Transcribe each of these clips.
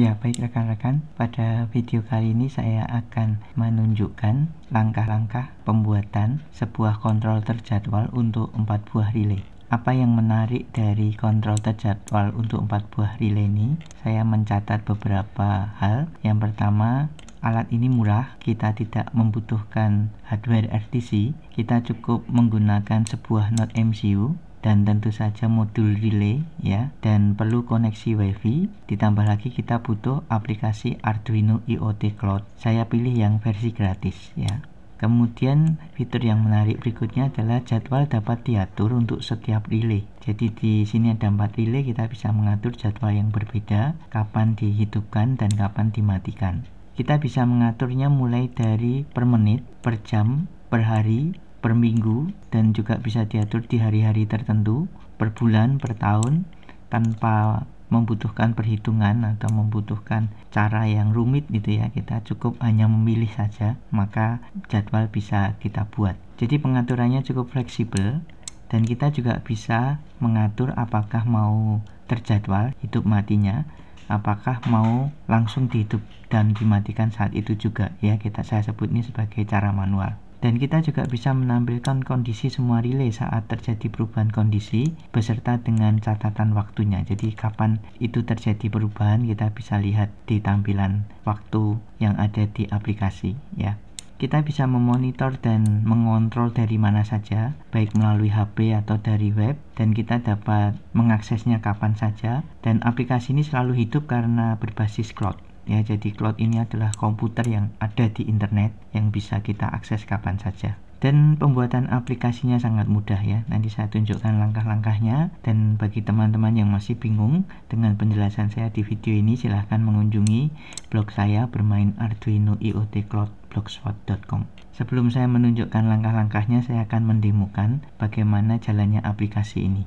Ya, baik rekan-rekan, pada video kali ini saya akan menunjukkan langkah-langkah pembuatan sebuah kontrol terjadwal untuk 4 buah relay. Apa yang menarik dari kontrol terjadwal untuk 4 buah relay ini? Saya mencatat beberapa hal. Yang pertama, alat ini murah, kita tidak membutuhkan hardware RTC, kita cukup menggunakan sebuah node MCU dan tentu saja modul relay ya dan perlu koneksi wifi ditambah lagi kita butuh aplikasi Arduino IoT Cloud saya pilih yang versi gratis ya Kemudian fitur yang menarik berikutnya adalah jadwal dapat diatur untuk setiap relay. Jadi di sini ada empat relay kita bisa mengatur jadwal yang berbeda, kapan dihidupkan dan kapan dimatikan. Kita bisa mengaturnya mulai dari per menit, per jam, per hari, per minggu dan juga bisa diatur di hari-hari tertentu, per bulan, per tahun tanpa membutuhkan perhitungan atau membutuhkan cara yang rumit gitu ya kita cukup hanya memilih saja maka jadwal bisa kita buat jadi pengaturannya cukup fleksibel dan kita juga bisa mengatur apakah mau terjadwal hidup matinya apakah mau langsung dihidup dan dimatikan saat itu juga ya kita saya sebut ini sebagai cara manual dan kita juga bisa menampilkan kondisi semua relay saat terjadi perubahan kondisi beserta dengan catatan waktunya. Jadi kapan itu terjadi perubahan kita bisa lihat di tampilan waktu yang ada di aplikasi ya kita bisa memonitor dan mengontrol dari mana saja, baik melalui HP atau dari web, dan kita dapat mengaksesnya kapan saja. Dan aplikasi ini selalu hidup karena berbasis cloud ya jadi cloud ini adalah komputer yang ada di internet yang bisa kita akses kapan saja dan pembuatan aplikasinya sangat mudah ya nanti saya tunjukkan langkah-langkahnya dan bagi teman-teman yang masih bingung dengan penjelasan saya di video ini silahkan mengunjungi blog saya bermain arduino iot cloud blogspot.com sebelum saya menunjukkan langkah-langkahnya saya akan mendemokan bagaimana jalannya aplikasi ini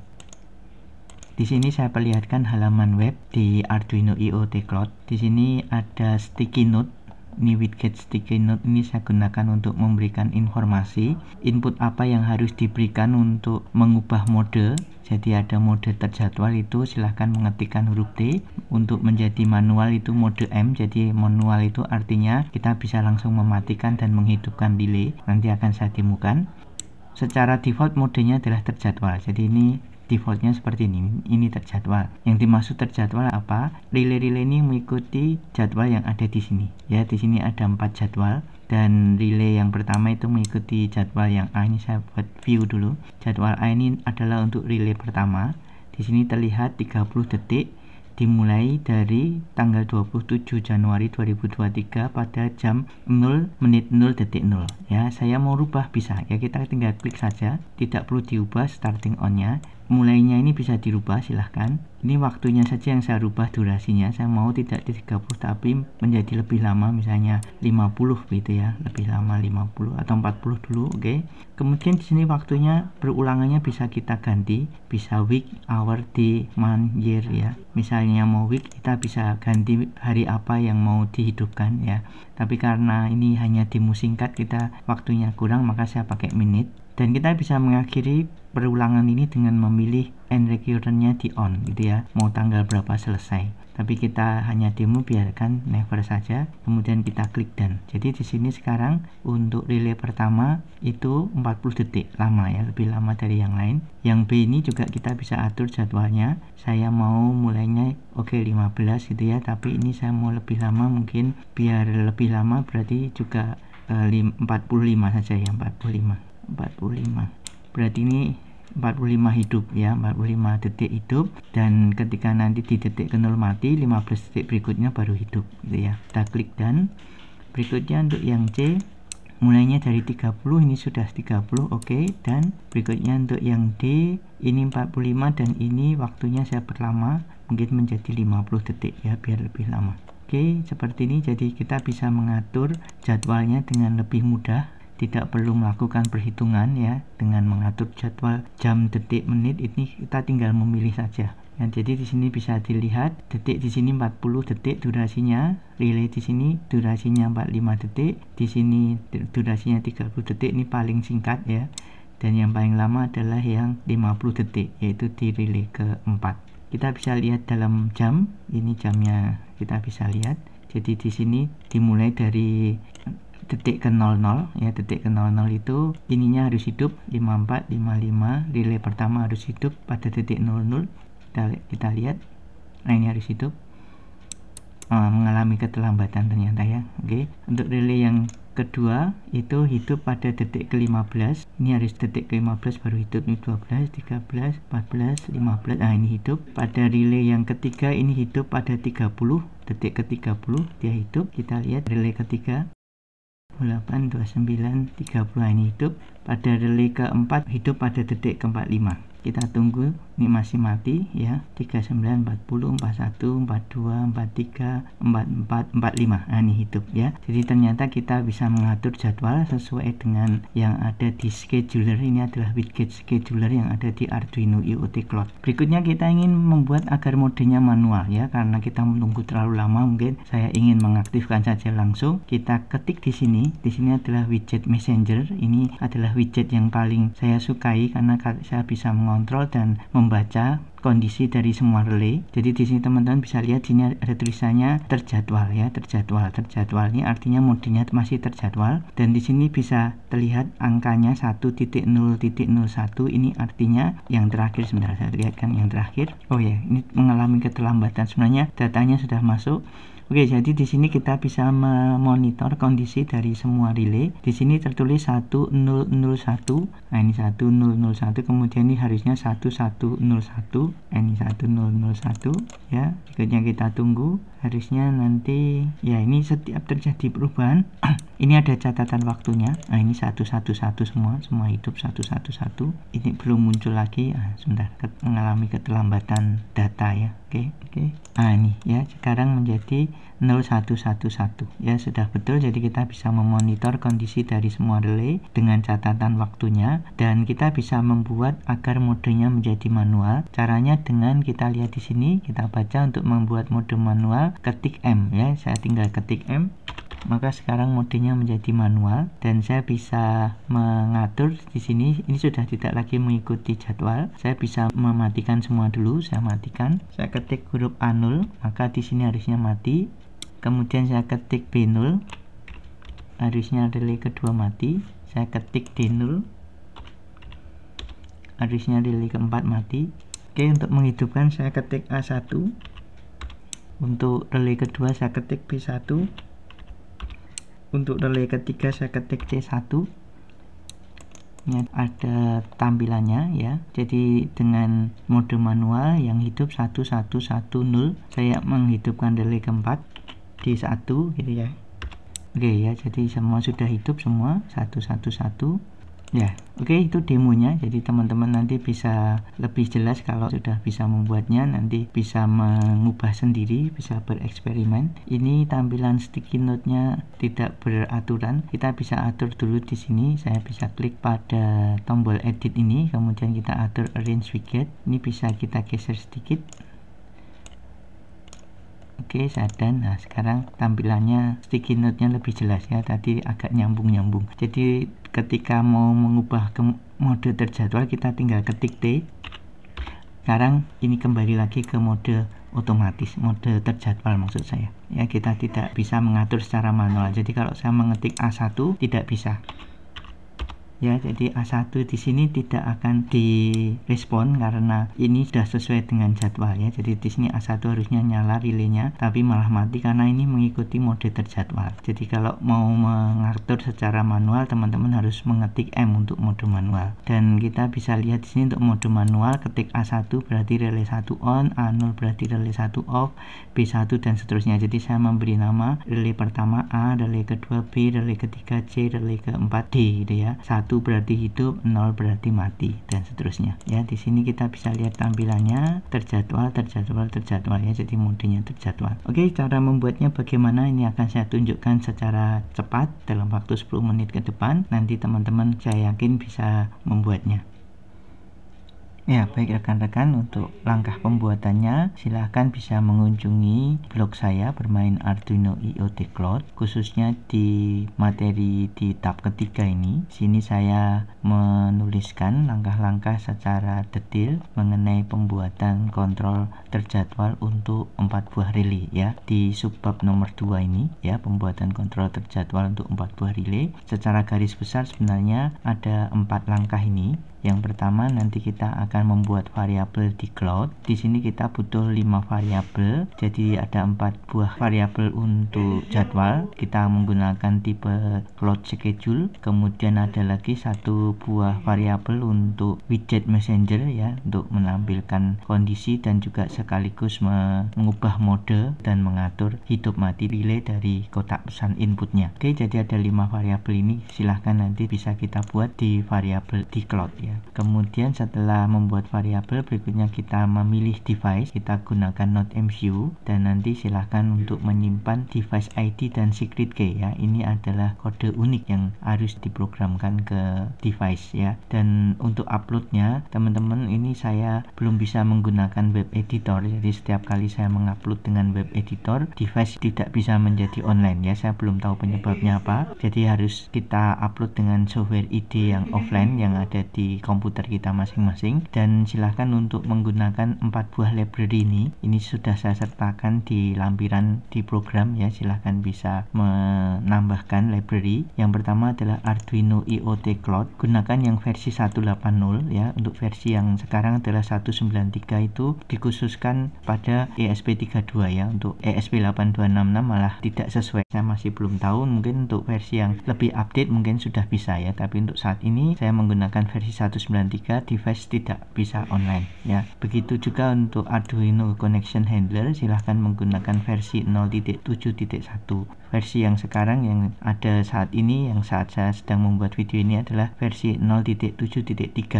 di sini saya perlihatkan halaman web di Arduino IoT Cloud. Di sini ada sticky note. Ini widget sticky note ini saya gunakan untuk memberikan informasi input apa yang harus diberikan untuk mengubah mode. Jadi ada mode terjadwal itu silahkan mengetikkan huruf T. Untuk menjadi manual itu mode M. Jadi manual itu artinya kita bisa langsung mematikan dan menghidupkan delay. Nanti akan saya temukan secara default modenya adalah terjadwal jadi ini defaultnya seperti ini ini terjadwal yang dimaksud terjadwal apa relay-relay ini mengikuti jadwal yang ada di sini ya di sini ada empat jadwal dan relay yang pertama itu mengikuti jadwal yang A ini saya buat view dulu jadwal A ini adalah untuk relay pertama di sini terlihat 30 detik dimulai dari tanggal 27 Januari 2023 pada jam 0 menit 0 detik 0 ya saya mau rubah bisa ya kita tinggal klik saja tidak perlu diubah starting on nya mulainya ini bisa dirubah silahkan ini waktunya saja yang saya rubah durasinya saya mau tidak di 30 tapi menjadi lebih lama misalnya 50 gitu ya lebih lama 50 atau 40 dulu oke okay. kemudian di sini waktunya berulangannya bisa kita ganti bisa week hour day month year ya misalnya mau week kita bisa ganti hari apa yang mau dihidupkan ya tapi karena ini hanya di singkat kita waktunya kurang maka saya pakai minute. dan kita bisa mengakhiri perulangan ini dengan memilih end recurrentnya di on gitu ya mau tanggal berapa selesai tapi kita hanya demo biarkan never saja kemudian kita klik dan jadi di sini sekarang untuk relay pertama itu 40 detik lama ya lebih lama dari yang lain yang B ini juga kita bisa atur jadwalnya saya mau mulainya oke okay, 15 gitu ya tapi ini saya mau lebih lama mungkin biar lebih lama berarti juga 45 eh, saja ya 45 45 berarti ini 45 hidup ya 45 detik hidup dan ketika nanti di detik ke nol mati 15 detik berikutnya baru hidup gitu ya kita klik dan berikutnya untuk yang C mulainya dari 30 ini sudah 30 oke okay. dan berikutnya untuk yang D ini 45 dan ini waktunya saya perlama mungkin menjadi 50 detik ya biar lebih lama oke okay, seperti ini jadi kita bisa mengatur jadwalnya dengan lebih mudah tidak perlu melakukan perhitungan ya dengan mengatur jadwal jam detik menit ini kita tinggal memilih saja Nah, jadi di sini bisa dilihat detik di sini 40 detik durasinya, relay di sini durasinya 45 detik, di sini durasinya 30 detik ini paling singkat ya. Dan yang paling lama adalah yang 50 detik yaitu di relay keempat. Kita bisa lihat dalam jam, ini jamnya kita bisa lihat. Jadi di sini dimulai dari detik ke 00 ya detik ke 00 itu ininya harus hidup 54 55 relay pertama harus hidup pada detik 00 kita, kita lihat nah ini harus hidup oh, mengalami keterlambatan ternyata ya oke okay. untuk relay yang kedua itu hidup pada detik ke 15 ini harus detik ke 15 baru hidup ini 12 13 14 15 nah ini hidup pada relay yang ketiga ini hidup pada 30 detik ke 30 dia hidup kita lihat relay ketiga 28, 29, 30 ini hidup pada relay keempat hidup pada detik keempat lima kita tunggu ini masih mati ya 39 40 41 42 43 44 45 nah, ini hidup ya jadi ternyata kita bisa mengatur jadwal sesuai dengan yang ada di scheduler ini adalah widget scheduler yang ada di Arduino IoT Cloud berikutnya kita ingin membuat agar modenya manual ya karena kita menunggu terlalu lama mungkin saya ingin mengaktifkan saja langsung kita ketik di sini di sini adalah widget messenger ini adalah widget yang paling saya sukai karena saya bisa mengontrol dan mem membaca kondisi dari semua relay. Jadi di sini teman-teman bisa lihat sini ada tulisannya terjadwal ya, terjadwal. Terjadwal ini artinya modenya masih terjadwal dan di sini bisa terlihat angkanya 1.0.01 ini artinya yang terakhir sebenarnya saya lihatkan yang terakhir. Oh ya, ini mengalami keterlambatan. Sebenarnya datanya sudah masuk Oke, jadi di sini kita bisa memonitor kondisi dari semua relay. Di sini tertulis 1001. Nah, ini 1001, kemudian ini harusnya 1101. Nah, ini 1001 ya. Berikutnya kita tunggu. Harusnya nanti ya ini setiap terjadi perubahan ini ada catatan waktunya nah ini satu satu satu semua semua hidup satu satu satu ini belum muncul lagi ah sebentar mengalami keterlambatan data ya oke oke okay. ah ini ya sekarang menjadi 0111 ya sudah betul jadi kita bisa memonitor kondisi dari semua relay dengan catatan waktunya dan kita bisa membuat agar modenya menjadi manual caranya dengan kita lihat di sini kita baca untuk membuat mode manual ketik M ya saya tinggal ketik M maka sekarang modenya menjadi manual dan saya bisa mengatur di sini ini sudah tidak lagi mengikuti jadwal saya bisa mematikan semua dulu saya matikan saya ketik huruf A0 maka di sini harusnya mati kemudian saya ketik B0 harusnya relay kedua mati saya ketik D0 harusnya relay keempat mati oke untuk menghidupkan saya ketik A1 untuk relay kedua saya ketik B1 untuk relay ketiga saya ketik C1 ini ada tampilannya ya jadi dengan mode manual yang hidup 1110 saya menghidupkan relay keempat D1 gitu ya oke ya jadi semua sudah hidup semua 111 ya oke okay, itu demonya jadi teman-teman nanti bisa lebih jelas kalau sudah bisa membuatnya nanti bisa mengubah sendiri bisa bereksperimen ini tampilan sticky note nya tidak beraturan kita bisa atur dulu di sini saya bisa klik pada tombol edit ini kemudian kita atur arrange widget ini bisa kita geser sedikit Oke, sadan. Nah, sekarang tampilannya sticky note-nya lebih jelas ya. Tadi agak nyambung-nyambung. Jadi, ketika mau mengubah ke mode terjadwal, kita tinggal ketik T. Sekarang ini kembali lagi ke mode otomatis, mode terjadwal maksud saya. Ya, kita tidak bisa mengatur secara manual. Jadi, kalau saya mengetik A1 tidak bisa ya jadi A1 di sini tidak akan direspon karena ini sudah sesuai dengan jadwal ya jadi di sini A1 harusnya nyala relaynya tapi malah mati karena ini mengikuti mode terjadwal jadi kalau mau mengatur secara manual teman-teman harus mengetik M untuk mode manual dan kita bisa lihat di sini untuk mode manual ketik A1 berarti relay 1 on A0 berarti relay 1 off B1 dan seterusnya jadi saya memberi nama relay pertama A relay kedua B relay ketiga C relay keempat D gitu ya 1 1 berarti hidup, 0 berarti mati dan seterusnya. Ya, di sini kita bisa lihat tampilannya terjadwal, terjadwal, terjadwal ya. Jadi modenya terjadwal. Oke, cara membuatnya bagaimana? Ini akan saya tunjukkan secara cepat dalam waktu 10 menit ke depan. Nanti teman-teman saya yakin bisa membuatnya. Ya, baik rekan-rekan untuk langkah pembuatannya silahkan bisa mengunjungi blog saya bermain Arduino IoT Cloud khususnya di materi di tab ketiga ini. Sini saya menuliskan langkah-langkah secara detail mengenai pembuatan kontrol terjadwal untuk empat buah relay ya di subbab nomor 2 ini ya pembuatan kontrol terjadwal untuk empat buah relay. Secara garis besar sebenarnya ada empat langkah ini yang pertama nanti kita akan membuat variabel di cloud. Di sini kita butuh 5 variabel. Jadi ada 4 buah variabel untuk jadwal. Kita menggunakan tipe cloud schedule. Kemudian ada lagi satu buah variabel untuk widget messenger ya untuk menampilkan kondisi dan juga sekaligus mengubah mode dan mengatur hidup mati relay dari kotak pesan inputnya. Oke, jadi ada 5 variabel ini. Silahkan nanti bisa kita buat di variabel di cloud ya. Kemudian setelah membuat variabel berikutnya kita memilih device, kita gunakan node MCU dan nanti silahkan untuk menyimpan device ID dan secret key ya. Ini adalah kode unik yang harus diprogramkan ke device ya. Dan untuk uploadnya teman-teman ini saya belum bisa menggunakan web editor jadi setiap kali saya mengupload dengan web editor device tidak bisa menjadi online ya saya belum tahu penyebabnya apa jadi harus kita upload dengan software ID yang offline yang ada di komputer kita masing-masing dan silahkan untuk menggunakan empat buah library ini ini sudah saya sertakan di lampiran di program ya silahkan bisa menambahkan library yang pertama adalah Arduino IoT Cloud gunakan yang versi 180 ya untuk versi yang sekarang adalah 193 itu dikhususkan pada ESP32 ya untuk ESP8266 malah tidak sesuai saya masih belum tahu mungkin untuk versi yang lebih update mungkin sudah bisa ya tapi untuk saat ini saya menggunakan versi 1 193 device tidak bisa online ya. Begitu juga untuk Arduino connection handler silahkan menggunakan versi 0.7.1 versi yang sekarang yang ada saat ini yang saat saya sedang membuat video ini adalah versi 0.7.3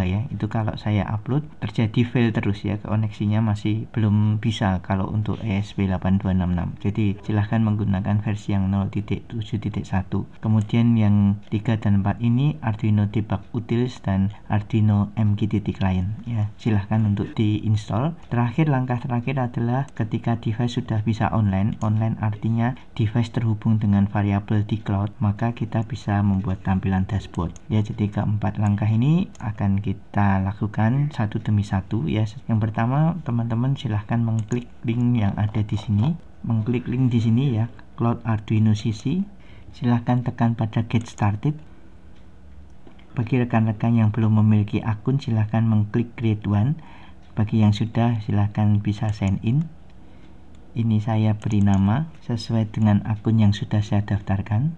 ya itu kalau saya upload terjadi fail terus ya koneksinya masih belum bisa kalau untuk ESP8266 jadi silahkan menggunakan versi yang 0.7.1 kemudian yang 3 dan 4 ini Arduino debug utils dan Arduino MQTT client ya silahkan untuk diinstall terakhir langkah terakhir adalah ketika device sudah bisa online online artinya device terhubung terhubung dengan variabel di cloud, maka kita bisa membuat tampilan dashboard. Ya, jadi keempat langkah ini akan kita lakukan satu demi satu ya. Yang pertama, teman-teman silahkan mengklik link yang ada di sini. Mengklik link di sini ya, Cloud Arduino CC. Silahkan tekan pada Get Started. Bagi rekan-rekan yang belum memiliki akun, silahkan mengklik Create One. Bagi yang sudah, silahkan bisa sign in ini saya beri nama sesuai dengan akun yang sudah saya daftarkan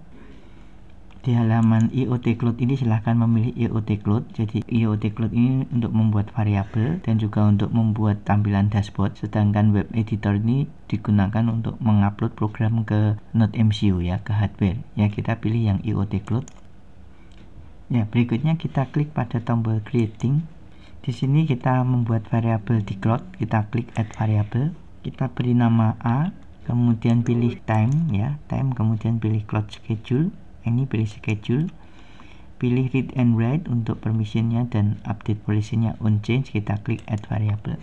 di halaman IoT Cloud ini silahkan memilih IoT Cloud jadi IoT Cloud ini untuk membuat variabel dan juga untuk membuat tampilan dashboard sedangkan web editor ini digunakan untuk mengupload program ke Node MCU ya ke hardware ya kita pilih yang IoT Cloud ya berikutnya kita klik pada tombol creating di sini kita membuat variabel di cloud kita klik add variable kita beri nama A kemudian pilih time ya time kemudian pilih cloud schedule ini pilih schedule pilih read and write untuk permissionnya dan update polisinya on change kita klik add variable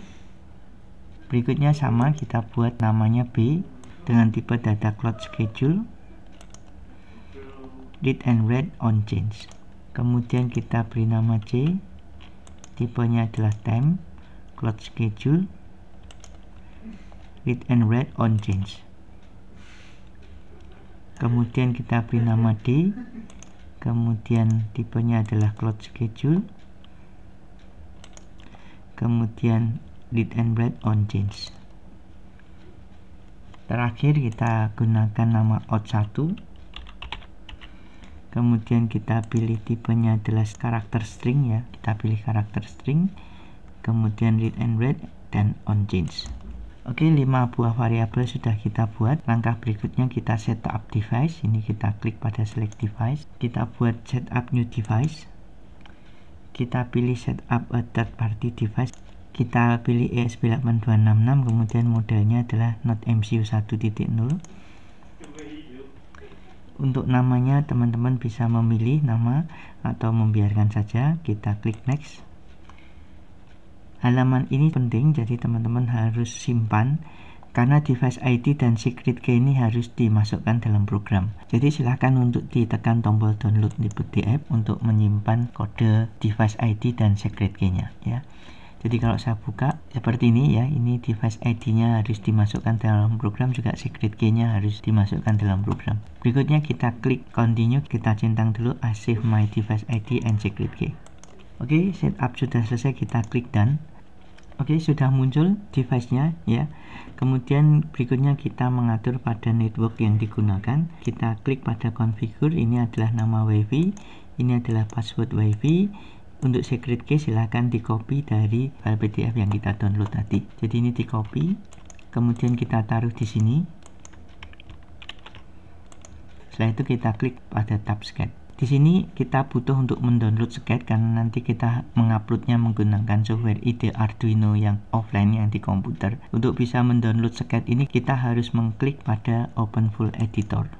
berikutnya sama kita buat namanya B dengan tipe data cloud schedule read and write on change kemudian kita beri nama C tipenya adalah time cloud schedule read and write on change kemudian kita beri nama D kemudian tipenya adalah cloud schedule kemudian read and write on change terakhir kita gunakan nama out1 kemudian kita pilih tipenya adalah karakter string ya kita pilih karakter string kemudian read and write dan on change Oke, 5 buah variabel sudah kita buat. Langkah berikutnya kita setup device. Ini kita klik pada select device. Kita buat setup new device. Kita pilih setup a third party device. Kita pilih ESP8266, kemudian modelnya adalah not MCU 1.0. Untuk namanya teman-teman bisa memilih nama atau membiarkan saja. Kita klik next. Halaman ini penting jadi teman-teman harus simpan karena device ID dan secret key ini harus dimasukkan dalam program. Jadi silahkan untuk ditekan tombol download di di app untuk menyimpan kode device ID dan secret key-nya ya. Jadi kalau saya buka seperti ini ya, ini device ID-nya harus dimasukkan dalam program juga secret key-nya harus dimasukkan dalam program. Berikutnya kita klik continue, kita centang dulu I save my device ID and secret key. Oke, okay, setup sudah selesai, kita klik done. Oke, okay, sudah muncul device-nya ya. Kemudian berikutnya kita mengatur pada network yang digunakan. Kita klik pada configure, ini adalah nama WiFi, ini adalah password WiFi. Untuk secret key silahkan di copy dari file PDF yang kita download tadi. Jadi ini di copy, kemudian kita taruh di sini. Setelah itu kita klik pada tab sketch. Di sini kita butuh untuk mendownload sketch karena nanti kita menguploadnya menggunakan software ide Arduino yang offline yang di komputer. Untuk bisa mendownload sketch ini kita harus mengklik pada Open Full Editor.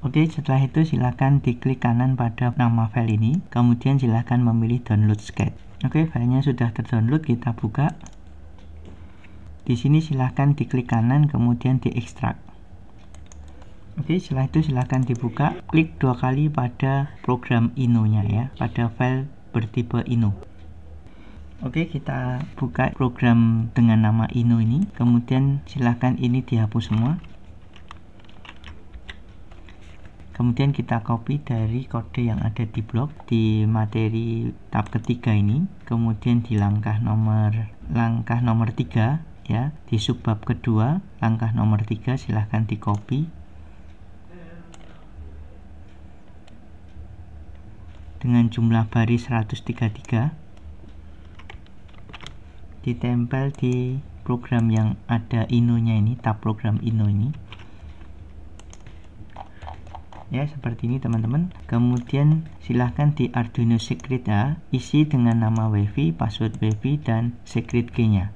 Oke, setelah itu silakan diklik kanan pada nama file ini, kemudian silakan memilih download sketch. Oke, filenya sudah terdownload, kita buka. Di sini silahkan diklik kanan kemudian diekstrak. Oke, setelah itu silahkan dibuka. Klik dua kali pada program Ino-nya ya, pada file bertipe Ino. Oke, kita buka program dengan nama Ino ini. Kemudian silahkan ini dihapus semua. Kemudian kita copy dari kode yang ada di blog di materi tab ketiga ini. Kemudian di langkah nomor langkah nomor tiga ya, di subbab kedua, langkah nomor tiga silahkan di copy dengan jumlah baris 133 ditempel di program yang ada inonya ini tab program ino ini ya seperti ini teman-teman kemudian silahkan di Arduino Secret ya isi dengan nama wifi password wifi dan secret key nya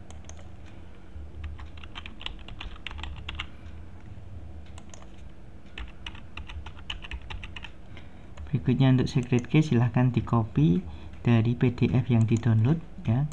berikutnya untuk secret key silahkan di copy dari pdf yang di download ya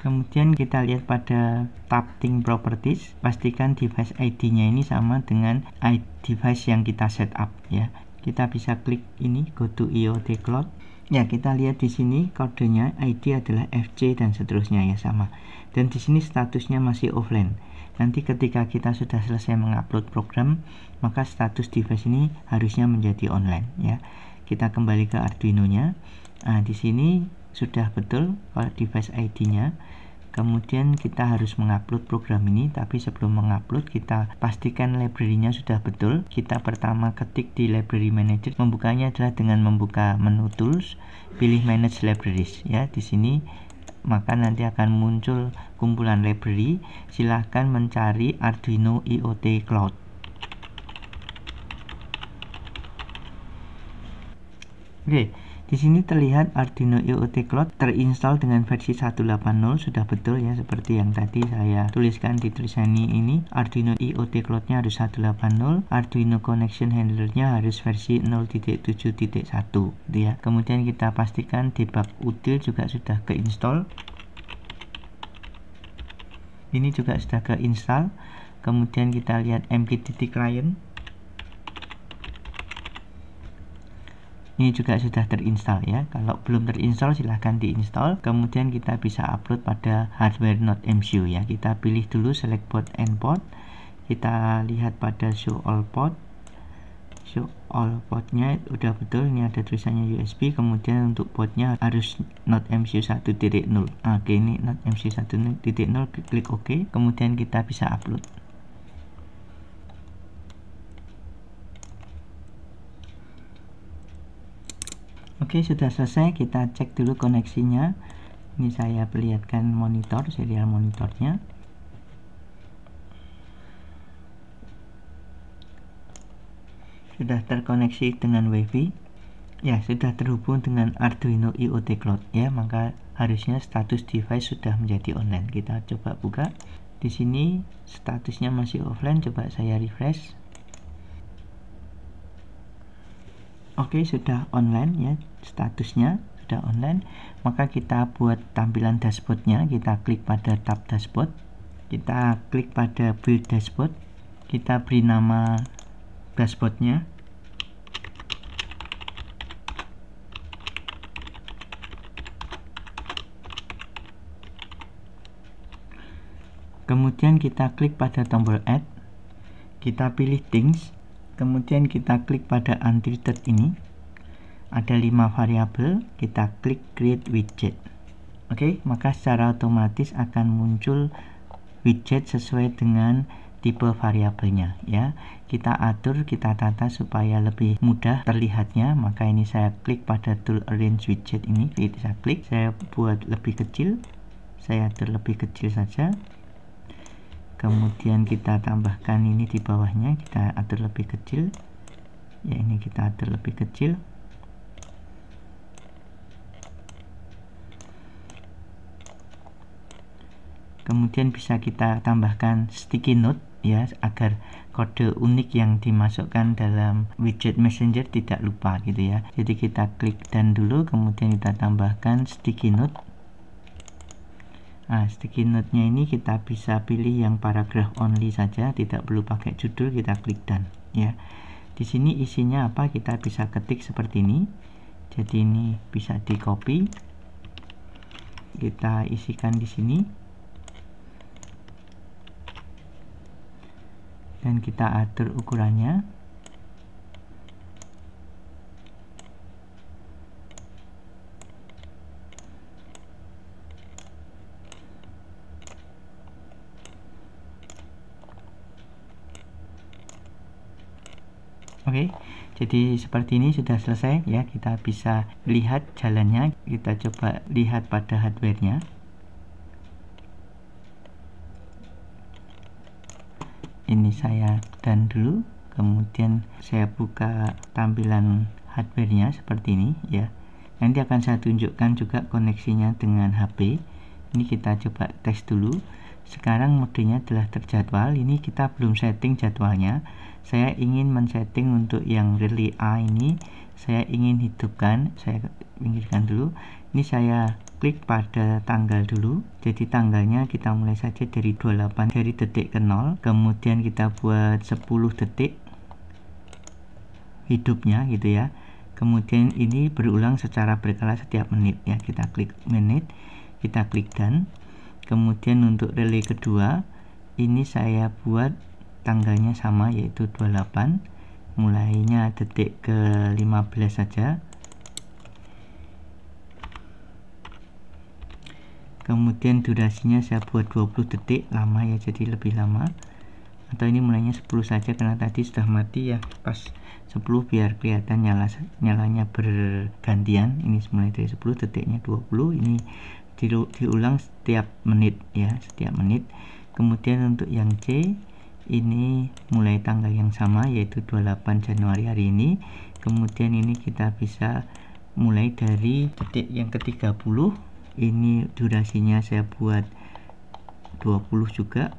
kemudian kita lihat pada tab Think Properties pastikan device ID nya ini sama dengan ID device yang kita setup ya kita bisa klik ini go to IoT cloud ya kita lihat di sini kodenya ID adalah FC dan seterusnya ya sama dan di sini statusnya masih offline Nanti ketika kita sudah selesai mengupload program, maka status device ini harusnya menjadi online ya. Kita kembali ke Arduino-nya. Nah, di sini sudah betul kalau device ID-nya. Kemudian kita harus mengupload program ini, tapi sebelum mengupload kita pastikan library-nya sudah betul. Kita pertama ketik di library manager, membukanya adalah dengan membuka menu tools, pilih manage libraries ya. Di sini maka nanti akan muncul kumpulan library silahkan mencari Arduino IoT Cloud oke okay. Di sini terlihat Arduino IoT Cloud terinstall dengan versi 1.8.0 sudah betul ya seperti yang tadi saya tuliskan di tulisan ini Arduino IoT Cloud-nya harus 1.8.0, Arduino connection handler-nya harus versi 0.7.1 gitu ya. Kemudian kita pastikan debug util juga sudah keinstall. Ini juga sudah keinstall. Kemudian kita lihat MQTT client ini juga sudah terinstall ya kalau belum terinstall silahkan diinstall kemudian kita bisa upload pada hardware not MCU ya kita pilih dulu select port and port kita lihat pada show all port show all portnya udah betul ini ada tulisannya USB kemudian untuk portnya harus not MCU 1.0 oke ini not MCU 1.0 klik OK kemudian kita bisa upload Oke, sudah selesai. Kita cek dulu koneksinya. Ini saya perlihatkan monitor, serial monitornya. Sudah terkoneksi dengan WiFi. Ya, sudah terhubung dengan Arduino IoT Cloud ya, maka harusnya status device sudah menjadi online. Kita coba buka. Di sini statusnya masih offline, coba saya refresh. Oke, okay, sudah online ya statusnya sudah online. Maka kita buat tampilan dashboardnya. Kita klik pada tab dashboard. Kita klik pada build dashboard. Kita beri nama dashboardnya. Kemudian kita klik pada tombol add. Kita pilih things kemudian kita klik pada Untitled ini ada lima variabel kita klik create widget oke okay, maka secara otomatis akan muncul widget sesuai dengan tipe variabelnya ya kita atur kita tata supaya lebih mudah terlihatnya maka ini saya klik pada tool arrange widget ini jadi saya klik saya buat lebih kecil saya atur lebih kecil saja kemudian kita tambahkan ini di bawahnya kita atur lebih kecil ya ini kita atur lebih kecil kemudian bisa kita tambahkan sticky note ya agar kode unik yang dimasukkan dalam widget messenger tidak lupa gitu ya jadi kita klik dan dulu kemudian kita tambahkan sticky note Nah, sticky note-nya ini kita bisa pilih yang paragraph only saja, tidak perlu pakai judul, kita klik dan ya. Di sini isinya apa? Kita bisa ketik seperti ini. Jadi ini bisa di copy. Kita isikan di sini. Dan kita atur ukurannya. Oke. Jadi seperti ini sudah selesai ya. Kita bisa lihat jalannya. Kita coba lihat pada hardware Ini saya dan dulu, kemudian saya buka tampilan hardware seperti ini ya. Nanti akan saya tunjukkan juga koneksinya dengan HP. Ini kita coba tes dulu sekarang modenya telah terjadwal ini kita belum setting jadwalnya saya ingin men-setting untuk yang relay A ini saya ingin hidupkan saya pinggirkan dulu ini saya klik pada tanggal dulu jadi tanggalnya kita mulai saja dari 28 dari detik ke 0 kemudian kita buat 10 detik hidupnya gitu ya kemudian ini berulang secara berkala setiap menit ya kita klik menit kita klik dan kemudian untuk relay kedua ini saya buat tangganya sama yaitu 28 mulainya detik ke 15 saja kemudian durasinya saya buat 20 detik lama ya jadi lebih lama atau ini mulainya 10 saja karena tadi sudah mati ya pas 10 biar kelihatan nyala nyalanya bergantian ini mulai dari 10 detiknya 20 ini diulang setiap menit ya setiap menit kemudian untuk yang C ini mulai tanggal yang sama yaitu 28 Januari hari ini kemudian ini kita bisa mulai dari detik yang ke-30 ini durasinya saya buat 20 juga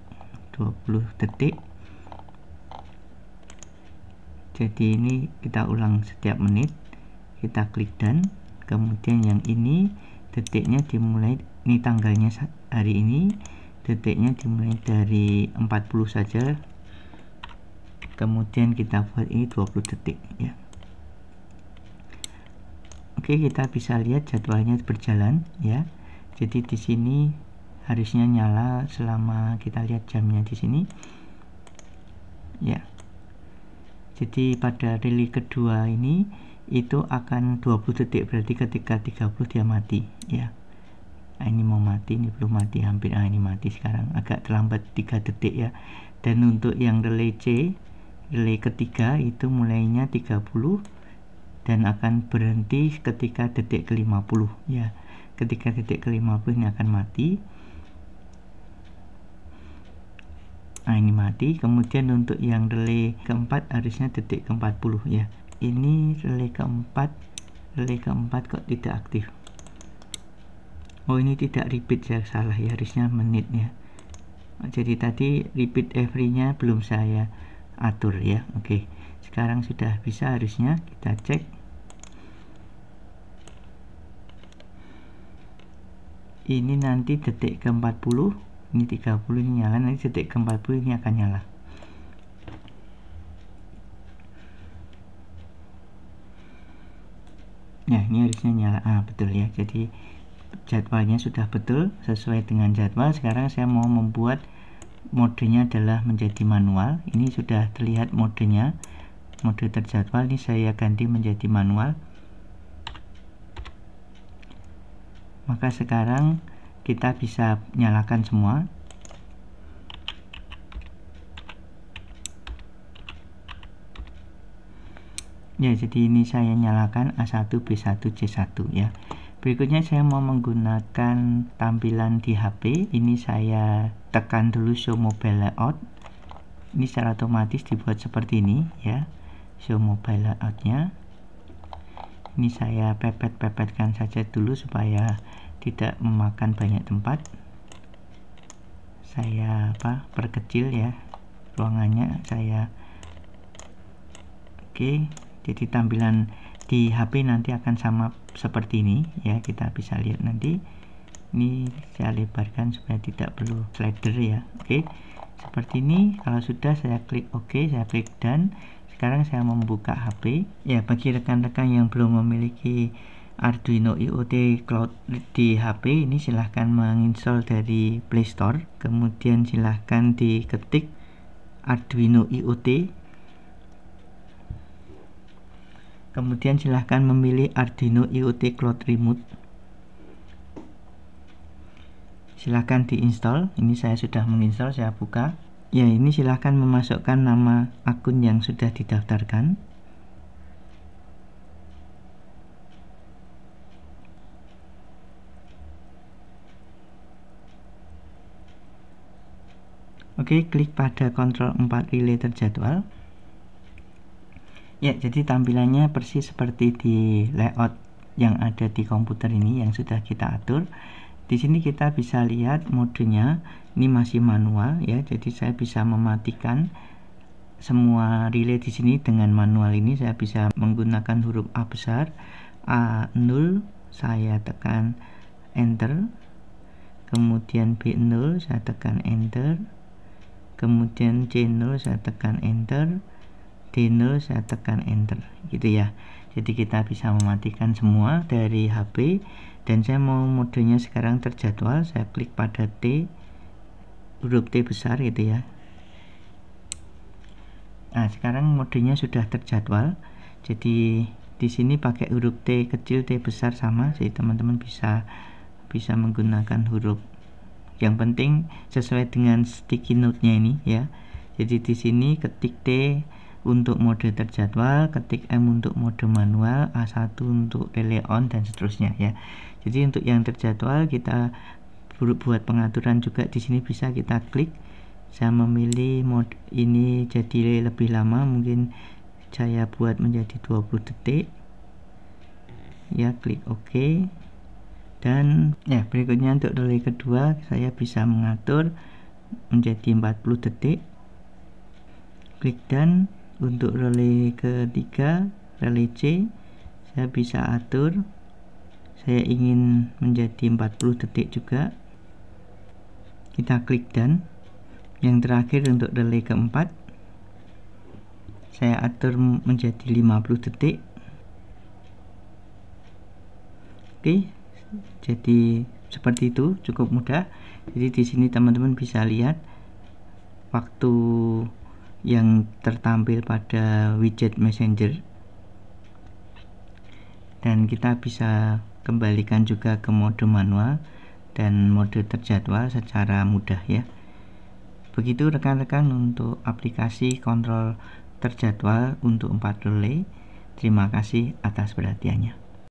20 detik jadi ini kita ulang setiap menit kita klik dan kemudian yang ini detiknya dimulai ini tanggalnya hari ini detiknya dimulai dari 40 saja kemudian kita buat ini 20 detik ya oke kita bisa lihat jadwalnya berjalan ya jadi di sini harusnya nyala selama kita lihat jamnya di sini ya jadi pada relay kedua ini itu akan 20 detik berarti ketika 30 dia mati ya nah, ini mau mati ini belum mati hampir ah ini mati sekarang agak terlambat 3 detik ya dan untuk yang relay C relay ketiga itu mulainya 30 dan akan berhenti ketika detik ke 50 ya ketika detik ke 50 ini akan mati nah ini mati kemudian untuk yang relay keempat harusnya detik ke 40 ya ini relay keempat relay keempat kok tidak aktif oh ini tidak repeat ya salah ya harusnya ya. jadi tadi repeat every nya belum saya atur ya oke sekarang sudah bisa harusnya kita cek ini nanti detik ke 40 ini 30 ini nyala nanti detik ke 40 ini akan nyala ya ini harusnya nyala Ah, betul ya jadi jadwalnya sudah betul sesuai dengan jadwal sekarang saya mau membuat modenya adalah menjadi manual ini sudah terlihat modenya mode terjadwal ini saya ganti menjadi manual maka sekarang kita bisa nyalakan semua ya jadi ini saya nyalakan A1 B1 C1 ya berikutnya saya mau menggunakan tampilan di HP ini saya tekan dulu show mobile layout ini secara otomatis dibuat seperti ini ya show mobile layout-nya. ini saya pepet-pepetkan saja dulu supaya tidak memakan banyak tempat saya apa perkecil ya ruangannya saya oke okay jadi tampilan di HP nanti akan sama seperti ini ya kita bisa lihat nanti ini saya lebarkan supaya tidak perlu slider ya oke seperti ini kalau sudah saya klik OK saya klik dan sekarang saya membuka HP ya bagi rekan-rekan yang belum memiliki Arduino IoT Cloud di HP ini silahkan menginstall dari Play Store kemudian silahkan diketik Arduino IoT Kemudian silahkan memilih Arduino IoT Cloud Remote. Silahkan diinstal. Ini saya sudah menginstal, saya buka. Ya, ini silahkan memasukkan nama akun yang sudah didaftarkan. Oke, klik pada kontrol 4 relay terjadwal. Ya, jadi tampilannya persis seperti di layout yang ada di komputer ini yang sudah kita atur. Di sini kita bisa lihat modenya. Ini masih manual ya, jadi saya bisa mematikan semua relay di sini dengan manual ini saya bisa menggunakan huruf A besar A0 saya tekan enter kemudian B0 saya tekan enter kemudian C0 saya tekan enter di saya tekan enter gitu ya jadi kita bisa mematikan semua dari HP dan saya mau modenya sekarang terjadwal saya klik pada T huruf T besar gitu ya nah sekarang modenya sudah terjadwal jadi di sini pakai huruf T kecil T besar sama jadi teman-teman bisa bisa menggunakan huruf yang penting sesuai dengan sticky note nya ini ya jadi di sini ketik T untuk mode terjadwal, ketik M untuk mode manual, A1 untuk relay on dan seterusnya ya. Jadi untuk yang terjadwal kita buat pengaturan juga di sini bisa kita klik. Saya memilih mode ini jadi lebih lama, mungkin saya buat menjadi 20 detik. Ya, klik OK. Dan ya, berikutnya untuk relay kedua saya bisa mengatur menjadi 40 detik. Klik dan untuk relay ketiga relay C saya bisa atur saya ingin menjadi 40 detik juga kita klik dan yang terakhir untuk relay keempat saya atur menjadi 50 detik oke jadi seperti itu cukup mudah jadi di sini teman-teman bisa lihat waktu yang tertampil pada widget messenger dan kita bisa kembalikan juga ke mode manual dan mode terjadwal secara mudah ya begitu rekan-rekan untuk aplikasi kontrol terjadwal untuk 4 relay terima kasih atas perhatiannya